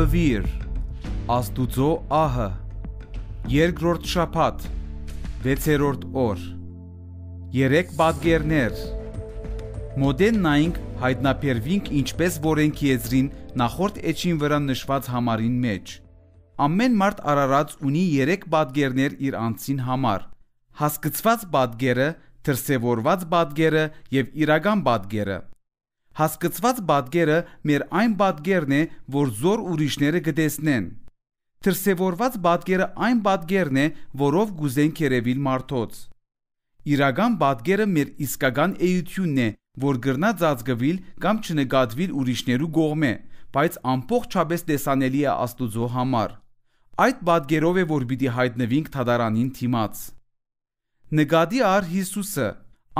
Խաբվիր Աստուծո ահը Երկրորդ շաբաթ 6-րդ օր Երեք պատկերներ Մոդեն նայինք հայտնաբերվինք ինչպես որոնքի եզրին նախորդ էջին վրա նշված համարին մեջ Ամեն մարդ Արարած ունի 3 պատկերներ իր անձին համար հասկացված պատկերը, դրսևորված պատկերը եւ իրական պատկերը Հասկացված բադգերը մեր այն բադգերն է, որ զոր ուրիշները գտեսնեն։ Թրսևորված բադգերը այն բադգերն է, որով գուզենք երևիլ մարդոց։ Իրական բադգերը մեր իսկական էությունն է, որ գրնա ծածկվիլ կամ չնկատվիլ ուրիշներու գողմե, բայց ամբողջապես տեսանելի է Աստուծո համար։ Այդ բադգերով է, որ պիտի հայտնվինք թադարանին թիմած։ Նկատի առ Հիսուսը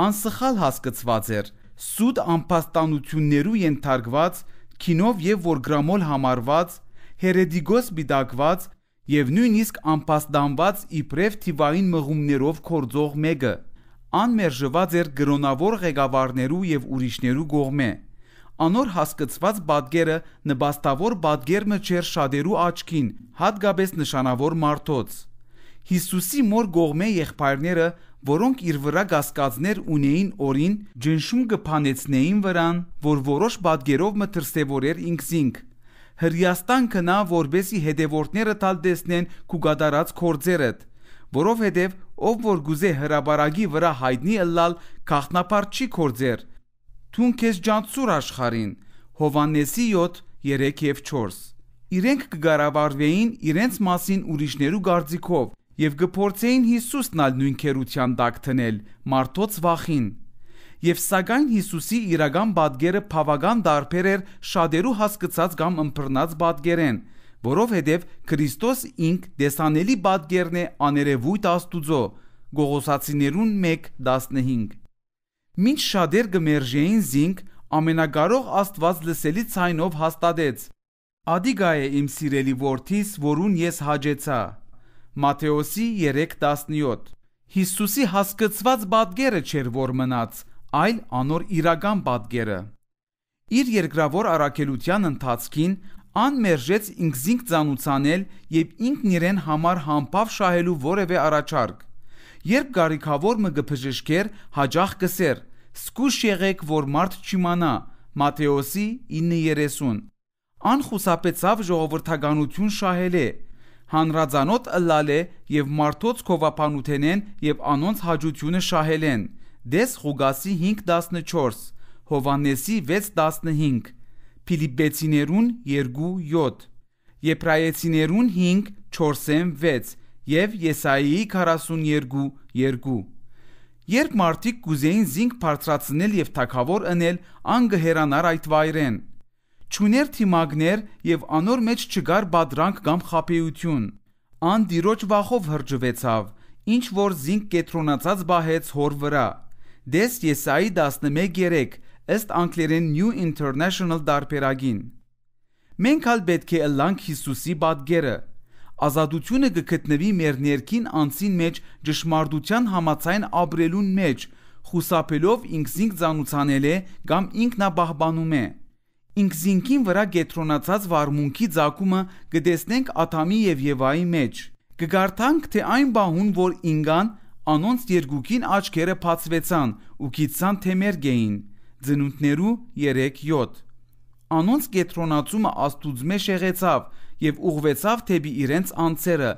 անսխալ հասկացված էր, սուտ ամբաստանություններու ենթարկված քինով եւ վորգրամոլ համարված հերեդիգոս բիդակված եւ նույնիսկ ամբաստանված իբրև թիվային մղումներով կորձող մեկը անմերժված էր գրոնավոր ղեկավարներու եւ ուրիշներու գողմե անոր հասկացված բադգերը նպաստավոր բադգերմը չեր շադերու աչքին հատկապես նշանավոր մարդոց Հիսուսի մոր գողմե եղբայրները որոնք իր վրա գասկածներ ունեին օրին ջնշում գփանեցնեին վրան, որ որոշ բادرերով մտրսեվորեր ինքզինք։ Հրյաստան կնա, որբեսի հետևորդները տալ դեսնեն կուգադարած կորձերդ, որով հետև ով որ գուզե հրաբարագի վրա հայտնի ըլլալ կախնապար չի կորձեր։ Թուն քեզ ջանցուր աշխարին, Հովաննեսի 7 3 եւ 4 իրենք կգարավարվեին իրենց մասին ուրիշներու գարձիկով, եւ գփորձեին Հիսուսն ալ նույն քերության տակ տնել մարդոց վախին։ Եվ սակայն Հիսուսի իրական падգերը բավական դարբեր էր շատերու հասկացած կամ ըմբռնած падգերեն, որովհետև Քրիստոս ինք դեսանելի падգերն է աներևույթ Աստուծո Գողոսացիներուն 1:15։ Մինչ շատեր գմերժեին զինք ամենակարող Աստված լսելի ցայնով հաստատեց. Ադիգա է իմ սիրելի որդիս, որուն ես հաջեցա։ Մատթեոսի 3:17։ Հիսուսի հասկացված падգերը չէր որ մնաց, այլ անոր իրական падգերը։ Իր երկրավոր առաքելության ընթացքին անմերժեց ինքզինք ծանուցանել եւ ինքն իրեն համար համբավ շահելու որևէ առաջարկ։ Երբ Գարիքավոր մը գփժշկեր, հաջախ կսեր. «Սկուշ եղեք, որ մարդ չիմանա» Մատթեոսի 9:30։ Անխուսափեցավ ժողովրդականություն շահել է, հանրազանոթ ըլլալ է եւ մարդոց կովապանութեն են եւ անոնց հաջությունը շահել են։ Դես Ղուգասի 5:14, Հովանեսի 6:15, Ֆիլիպպեցիներուն 2:7, Եբրայեցիներուն 5:4-6 եւ Եսայի 42:2 Երբ մարդիկ կուզեին զինք բարձրացնել եւ թակավոր ընել, անգհերանար այդ վայրեն։ Չուներ թիմագներ եւ անոր մեջ չգար բադրանք կամ խապեյություն։ Ան դիրոջ վախով հրջվեցավ, ինչ որ զինք կետրոնացած բահեց հոր վրա։ Դես Եսայի 11:3 ըստ անգլերեն New International դարբերագին։ Մենք հալ պետք է ըլլանք Հիսուսի բադգերը։ Ազատությունը կգտնվի մեր ներքին անձին մեջ ճշմարտության համացայն ապրելուն մեջ, խուսափելով ինքսինք ցանուցանել է կամ ինքնաբահբանում է։ Ինքզինքին վրա գետրոնացած վարմունքի ցակումը կտեսնենք Աթամի եւ Եվայի մեջ։ Կգարթանք թե այն բահուն, որ ինգան անոնց երկուքին աչքերը փածվեցան ու գիցան թեմերգ էին։ Ձնունդներու 3-7։ Անոնց գետրոնացումը աստուծո մեջ եղեցավ եւ ուղվեցավ թեպի իրենց անձերը,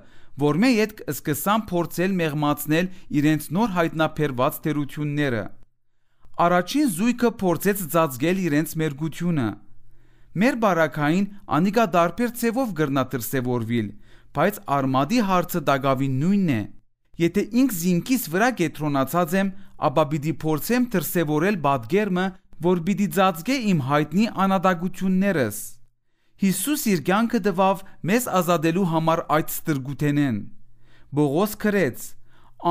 որ մե յետ սկսան փորձել մեղմացնել իրենց նոր հայտնաբերված թերությունները։ Առաջին զույգը փորձեց ծածկել իրենց մերգությունը։ Մեր բարակային Անիկա դարբեր ցևով գրնատրսեվորվիլ, բայց արմադի հարցը դակավին նույնն է։ Եթե ինքս զինքիս վրա կետրոնացած եմ, ապա պիտի փորձեմ դրսևորել բադգերմը, որ պիտի ծածկե իմ հայտնի անադագություններս։ Հիսուս իր կյանքը տվավ մեզ ազատելու համար այդ ստրգութենեն։ Բողոս քրեց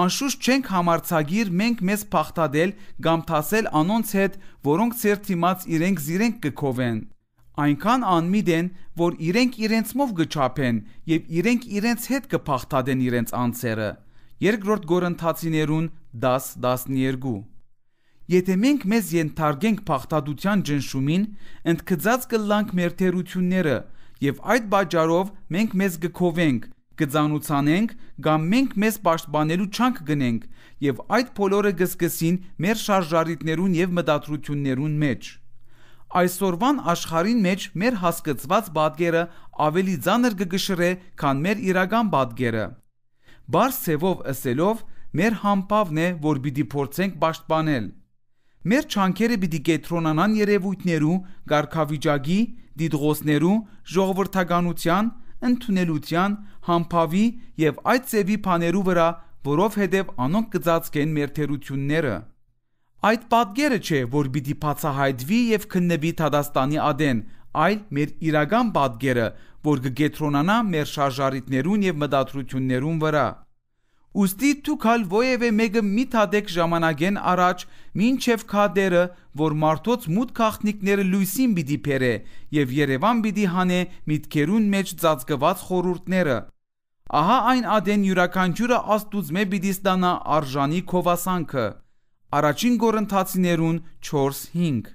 Անշուշտ չենք համարցագիր մենք մեզ փախտadel կամ թասել անոնց հետ, որոնք ծեր թիմած իրենք զիրենք կքովեն։ Այնքան անմիտ են, որ իրենք իրենցմով գչափեն եւ իրենք իրենց հետ կփախտadեն իրենց անձերը։ Երկրորդ Գորընթացիներուն 10:12 Եթե մենք մեզ ենթարկենք փախտadության ջնշումին, ընդգծած կլանք մեր թերությունները եւ այդ բաճարով մենք մեզ գկովենք կծանուցանենք կամ մենք մեզ պաշտպանելու չանք գնենք և այդ բոլորը գսգսին մեր շարժառիթներուն և մտադրություններուն մեջ: Այսօրվան աշխարհին մեջ մեր հասկացված պատկերը ավելի ծանր կկշռե, քան մեր իրական պատկերը: Պարզ ձևով ասելով, մեր համբավն է, որ պիտի փորձենք պաշտպանել: Մեր չանքերը պիտի կենտրոնանան երևույթներու, կարգավիճակի, դիտողներու, ժողովրդականության, ընդունելության, համբավի եւ այդ ծևի բաներու վրա, որով հետեւ անոնք կծածկեն մեր թերությունները։ Այդ պատկերը չէ, որ պիտի բացահայտվի եւ քննվի Թադաստանի ադեն, այլ մեր իրական պատկերը, որ կգետրոնանա մեր շարժարիտներուն եւ մտադրություններուն վրա։ Ոստի դուք հալ ովևէ մեկը մի թադեք ժամանագեն առաջ, մինչև քադերը, որ մարդոց մուտ քաղտնիկները լույսին պիտի բերե եւ Երևան պիտի հանե միտքերուն մեջ ծածկված խորուրդները։ Ահա այն ադեն յուրաքանչյուրը աստուծմե պիտի ստանա արժանի քովասանքը։ Առաջին Կորինթացիներուն 4:5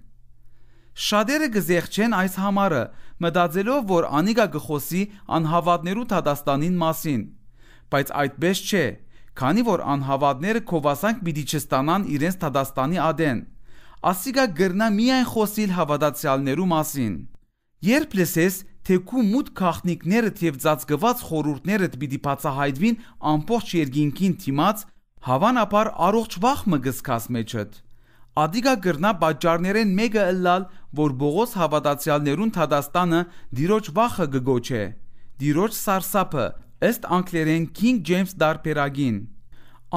Շատերը գզեղչեն այս համարը, մտածելով, որ Անիկա գխոսի անհավատներու Թադաստանին մասին։ Բայց այդպես չէ քանի որ անհավատները կովասանք պիտի չստանան իրենց Թադաստանի ադեն։ Ասիկա գրնա միայն խոսիլ հավատացյալներու մասին։ Երբ լսես, թե քու մուտ քաղտնիկներդ եւ ծածկված խորուրդներդ պիտի բացահայտվին ամբողջ երկինքին թիմած, հավանաբար առողջ վախ մը գսկաս մեջդ։ Ադիգա գրնա բաճարներեն մեգը ըլլալ, որ Բողոս հավատացյալներուն Թադաստանը դիրոջ վախը գգոչե։ Դիրոջ սարսափը, Ըստ անգլերեն King James դարբերագին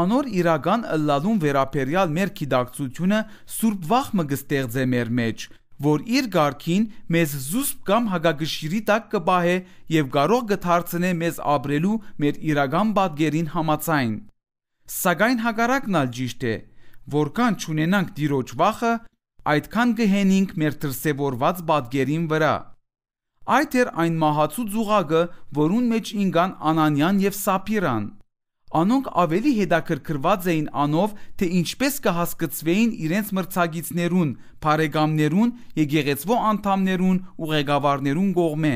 Անոր իրական ըլլալուն վերապերյալ մեր գիտակցությունը սուրբ վախ մը կստեղծե մեր մեջ, որ իր ղարքին մեզ զուսպ կամ հագագշիրի տակ կբահե եւ կարող կդարձնե մեզ ապրելու մեր իրական բادرին համացայն։ Սակայն հակառակն ալ ճիշտ է, որքան ճունենանք դիրոջ վախը, այդքան կհենինք մեր դրսևորված բادرին վրա։ Այդ էր այն մահացու զուգակը, որուն մեջ ինգան Անանյան եւ Սապիրան։ Անոնք ավելի հետաքրքրված էին անով, թե ինչպես կհասկծվեին իրենց մրցակիցներուն, բարեկամներուն, եկեղեցվո անդամներուն ու ղեկավարներուն կողմէ։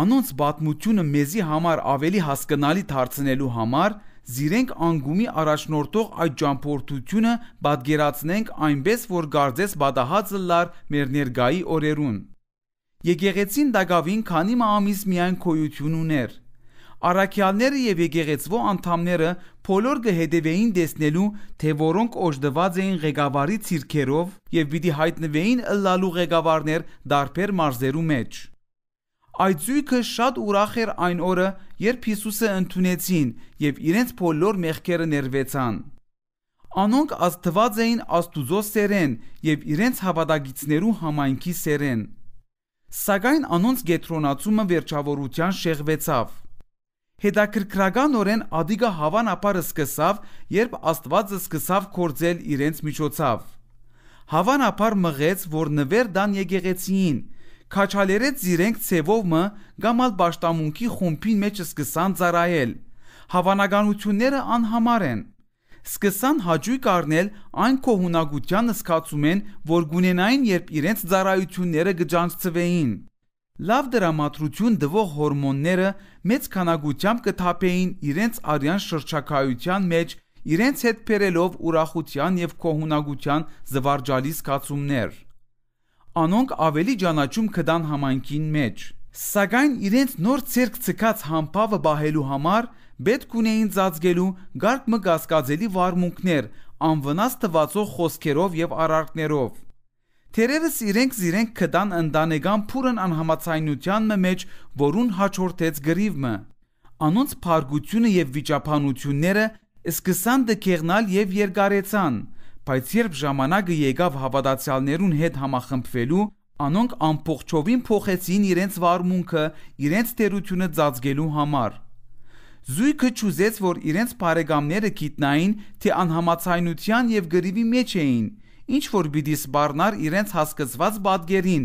Անոնց բացմությունը մեզի համար ավելի հասկանալի դարձնելու համար զիրենք անգումի առաջնորդող այդ ճամփորդությունը պատկերացնենք այնպես, որ գարձես բադահաձլար մեր ներգայի օրերուն։ Եկեղեցին Դագավին քանի ամիս միայն կոյություն ուներ։ Արաքյալները եւ եկեղեցվո անդամները բոլոր կհետևեին տեսնելու, թե որոնք օժտված էին ղեկավարի ցիրքերով եւ պիտի հայտնվեին ըլլալու ղեկավարներ դարբեր մարզերու մեջ։ Այդ ցույցը շատ ուրախ էր այն օրը, երբ Հիսուսը ընդունեցին եւ իրենց բոլոր մեղքերը ներվեցան։ Անոնք աստված էին Աստուծո սերեն եւ իրենց հավատագիցներու համայնքի սերեն։ Սակայն անոնց գետրոնացումը վերջավորության շեղվեցավ։ Հետաքրքրականորեն Ադիգա հավանապարը սկսավ, երբ Աստվածը սկսավ կործել իրենց միջոցով։ Հավանապար մղեց, որ նվեր դան եկեղեցին, քաչալերեց իրենք ցևով մը գամալ աշտամունքի խումբին մեջ սկսան ծարայել։ Հավանականությունները անհամար են սկսան հաճույք առնել այն կողունակության սկացում են, որ գունենային, երբ իրենց ծառայությունները գճանցվեին։ Լավ դրամատրություն դվող հորմոնները մեծ քանակությամբ կթափեին իրենց արյան շրջակայության մեջ, իրենց հետ բերելով ուրախության եւ կողունակության զվարճալի սկացումներ։ Անոնք ավելի ճանաչում կդան համայնքին մեջ։ Սակայն իրենց նոր ցերկ ցկած համբավը բահելու համար պետք ունեին ծածկելու գարգ մգասկածելի վարմունքներ անվնաս թվացող խոսքերով եւ արարքներով։ Տերերս իրենք զիրենք կդան ընդանեգան փուրն անհամացայնության մեջ, որուն հաջորդեց գրիվը։ Անոնց փարգությունը եւ վիճապանությունները սկսան դկեղնալ եւ երկարեցան, բայց երբ ժամանակը եկավ հավատացյալներուն հետ համախմբվելու, Անոնք ամբողջովին փոխեցին իրենց վարմունքը իրենց տերությունը ծածկելու համար։ Զույգը ճուզեց, որ իրենց բարեկամները գիտնային, թե անհամացայնության եւ գրիվի մեջ էին, ինչ որ պիտի սբառնար իրենց հասկացված բادرին,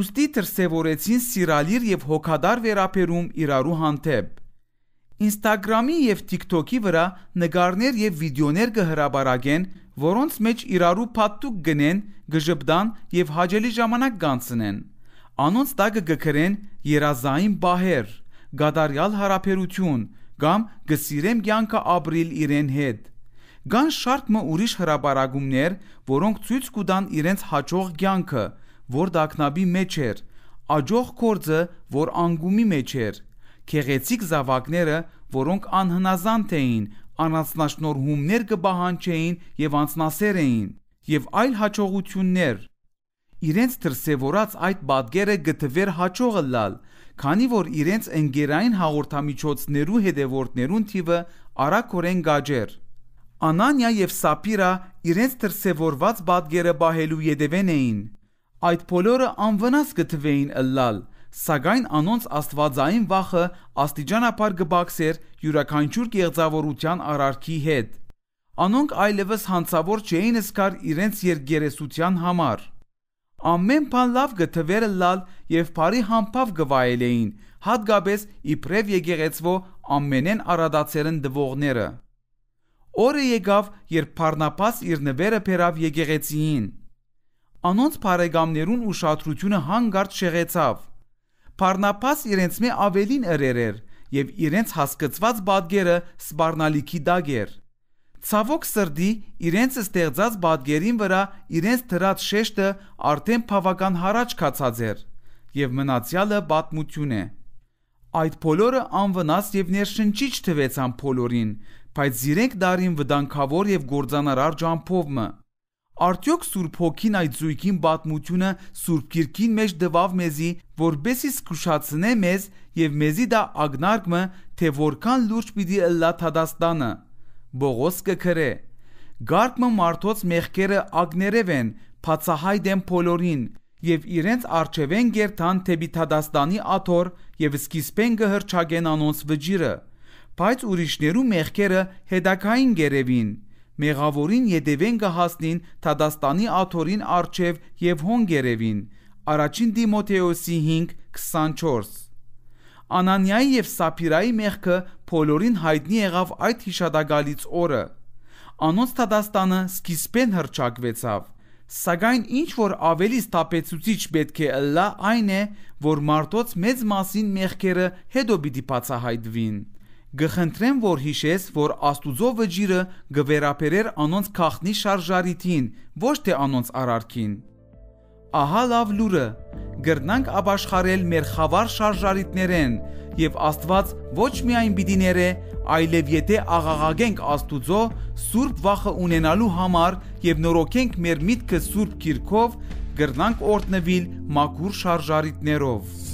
ուստի դրսևորեցին սիրալիր եւ հոգադար վերաբերում իրարու հանդեպ։ Instagram-ի եւ TikTok-ի վրա նկարներ եւ վիդեոներ կհրապարակեն, որոնց մեջ իրարու պատուկ գնեն, գժբդան եւ հաջելի ժամանակ կանցնեն։ Անոնց տակը գկրեն երազային բահեր, գադարյալ հարաբերություն կամ գսիրեմ կյանքը ապրիլ իրեն հետ։ Կան շարք մը ուրիշ հրապարակումներ, որոնք ցույց կտան իրենց հաջող կյանքը, որ դակնաբի մեջ էր, աջող կորձը, որ անգումի մեջ էր, Քեղեցիկ զավակները, որոնք անհնազանդ էին, առանձնաշնորհումներ կբահանջեին եւ անցնասեր էին եւ այլ հաջողություններ իրենց դրսևորած այդ падգերը գտվեր հաջողը լալ, քանի որ իրենց ընկերային հաղորդամիջոցներու հետևորդներուն թիվը արագորեն գաջեր։ Անանիա եւ Սապիրա իրենց դրսևորված падգերը բահելու յետևեն էին։ Այդ բոլորը անվնաս գտվեին ըլլալ, սակայն անոնց աստվածային վախը աստիճանաբար գբաքսեր յուրաքանչյուր կեղծավորության արարքի հետ։ Անոնք այլևս հանցավոր չէին սկար իրենց երգերեսության համար։ Ամեն բան լավ գտվերը լալ եւ բարի համբավ գվայելեին, հատկապես իբրև եկեղեցվո ամենեն արադացերն դվողները։ Օրը եկավ, երբ Փառնապաս իր նվերը բերավ եկեղեցին։ Անոնց բարեկամներուն ուշադրությունը հանգարտ շեղեցավ։ Փառնապաս իրենց մի ավելին ըրեր էր եւ իրենց հասկացված բադգերը սպառնալիքի դագ էր։ Ցավոք սրդի իրենց ստեղծած բադգերին վրա իրենց դրած շեշտը արդեն բավական հարաճ կացած էր եւ մնացյալը պատմություն է։ Այդ բոլորը անվնաս եւ ներշնչիչ թվեցան բոլորին, բայց իրենք դարին վտանգավոր եւ գործանարար ճամփովը Արդյոք Սուրբ Հոգին այդ զույգին պատմությունը Սուրբ Գիրքին մեջ դվավ մեզի, որբեսի զգուշացնե մեզ եւ մեզի դա ագնարկմը, թե որքան լուրջ պիտի լա Թադաստանը։ Բողոս կքրե։ Գարկմը մարդոց մեղքերը ագներև են, բացահայտ են բոլորին եւ իրենց արժևեն գերտան թեպի Թադաստանի աթոր եւ սկիզբեն կհրճագեն անոնց վճիրը։ Բայց ուրիշներու մեղքերը հետակային գերևին մեղավորին յետևեն կհասնին Թադաստանի աթորին արչև եւ հոնգերևին։ Առաջին Դիմոթեոսի 5:24 Անանիայի եւ Սափիրայի մեղքը բոլորին հայտնի եղավ այդ հիշադակալից օրը։ Անոնց Թադաստանը սկիզբեն հրճակվեցավ։ Սակայն ինչ որ ավելի ստապեցուցիչ պետք է լա այն է, որ մարդոց մեծ մասին մեղքերը հետո պիտի բացահայտվին։ Գխնդրեմ, որ հիշես, որ Աստուծո վճիրը գվերապերեր անոնց քաղտնի շարժարիթին, ոչ թե անոնց արարքին։ Ահա լավ լուրը։ Գրնանք աբաշխարել մեր խավար շարժարիթներեն, եւ Աստված ոչ միայն պիտի ներե, այլև եթե աղաղագենք Աստուծո սուրբ վախը ունենալու համար եւ նորոգենք մեր միտքը սուրբ Գիրքով, գրնանք օրտնվել մաքուր շարժարիթներով։